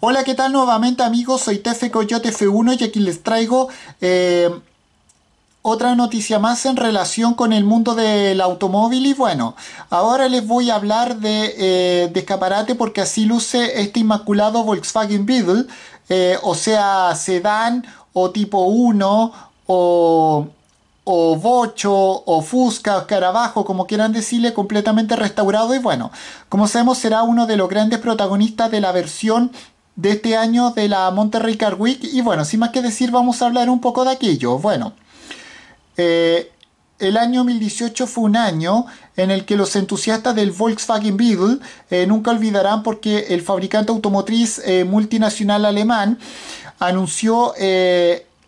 Hola, ¿qué tal nuevamente amigos? Soy Tefe Coyote F1 y aquí les traigo eh, otra noticia más en relación con el mundo del automóvil. Y bueno, ahora les voy a hablar de, eh, escaparate porque así luce este inmaculado Volkswagen Beetle, eh, o sea, sedán o tipo 1 o o bocho, o fusca, carabajo, como quieran decirle, completamente restaurado y bueno, como sabemos será uno de los grandes protagonistas de la versión de este año de la Monterrey Car Week. Y bueno, sin más que decir, vamos a hablar un poco de aquello. Bueno, eh, el año 2018 fue un año en el que los entusiastas del Volkswagen Beetle eh, nunca olvidarán porque el fabricante automotriz eh, multinacional alemán anunció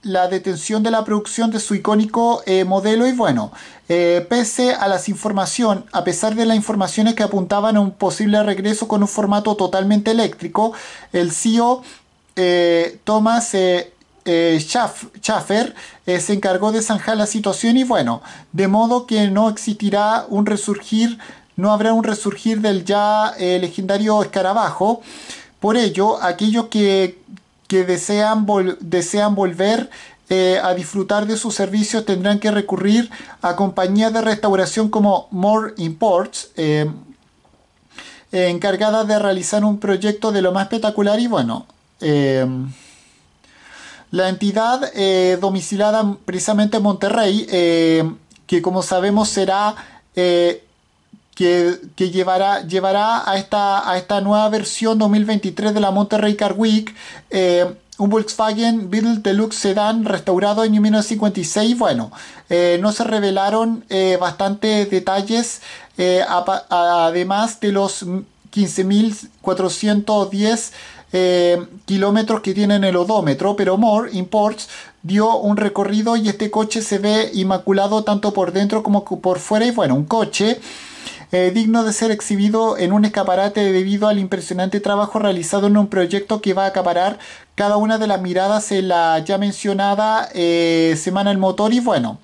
la detención de la producción de su icónico eh, modelo y bueno, eh, pese a las informaciones, a pesar de las informaciones que apuntaban a un posible regreso con un formato totalmente eléctrico, el CEO eh, Thomas Schaffer se encargó de zanjar la situación y bueno, de modo que no existirá un resurgir, no habrá un resurgir del ya legendario escarabajo. Por ello, aquellos que que desean, desean volver eh, a disfrutar de sus servicios tendrán que recurrir a compañías de restauración como More Imports, eh, encargadas de realizar un proyecto de lo más espectacular y bueno. Eh, la entidad domicilada precisamente en Monterrey, que como sabemos será que, llevará, llevará a, esta, a esta nueva versión 2023 de la Monterrey Car Week. Eh, un Volkswagen Beetle Deluxe Sedan restaurado en 1956. Bueno, eh, no se revelaron eh, bastantes detalles, además de los 15.410 kilómetros que tiene en el odómetro, pero More Imports dio un recorrido y este coche se ve inmaculado tanto por dentro como por fuera y bueno, un coche eh, digno de ser exhibido en un escaparate debido al impresionante trabajo realizado en un proyecto que va a acaparar cada una de las miradas en la ya mencionada eh, Semana del Motor y bueno.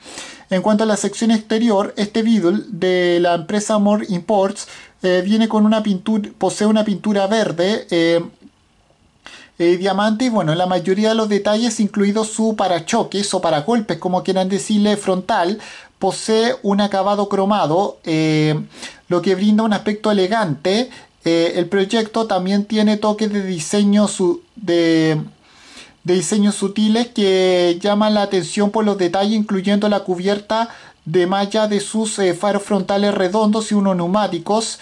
En cuanto a la sección exterior, este Beetle de la empresa More Imports eh, viene con una pintura, posee una pintura verde eh, Diamante, y bueno, la mayoría de los detalles, incluido su parachoques o paragolpes, como quieran decirle, frontal, posee un acabado cromado, eh, lo que brinda un aspecto elegante. Eh, el proyecto también tiene toques de diseño de, diseños sutiles que llaman la atención por los detalles, incluyendo la cubierta de malla de sus faros frontales redondos y unos neumáticos.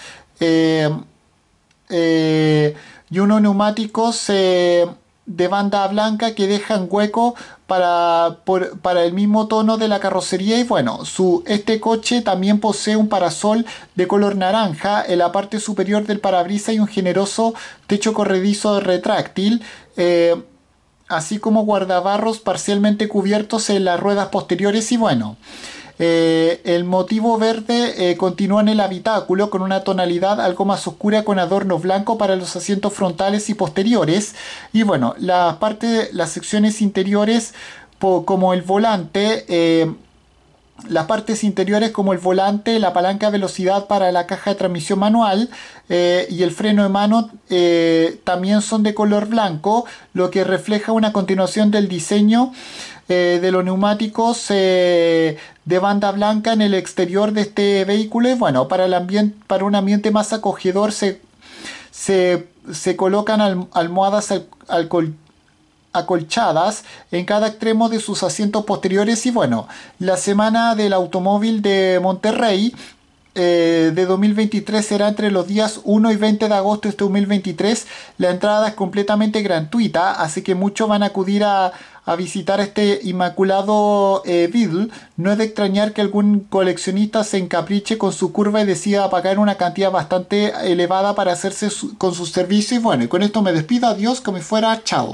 Eh, y unos neumáticos eh, de banda blanca que dejan hueco para, para, el mismo tono de la carrocería y bueno, su, este coche también posee un parasol de color naranja en la parte superior del parabrisas y un generoso techo corredizo retráctil. Eh, así como guardabarros parcialmente cubiertos en las ruedas posteriores y bueno, el motivo verde continúa eh, continúan el habitáculo con una tonalidad algo más oscura con adornos blanco para los asientos frontales y posteriores. Y bueno, las partes las secciones interiores como el volante... Eh, las partes interiores como el volante, la palanca de velocidad para la caja de transmisión manual eh, y el freno de mano también son de color blanco, lo que refleja una continuación del diseño eh, de los neumáticos eh, de banda blanca en el exterior de este vehículo. y Bueno, para, el para un ambiente más acogedor se, se, colocan almohadas acolchadas en cada extremo de sus asientos posteriores y bueno, la semana del automóvil de Monterrey eh, de 2023 será entre los días 1 y 20 de agosto de 2023. Este la entrada es completamente gratuita, así que muchos van a acudir a, a visitar este inmaculado eh, no es de extrañar que algún coleccionista se encapriche con su curva y decida pagar una cantidad bastante elevada para hacerse con sus servicios. Y bueno, y con esto me despido, adiós, como fuera, chao.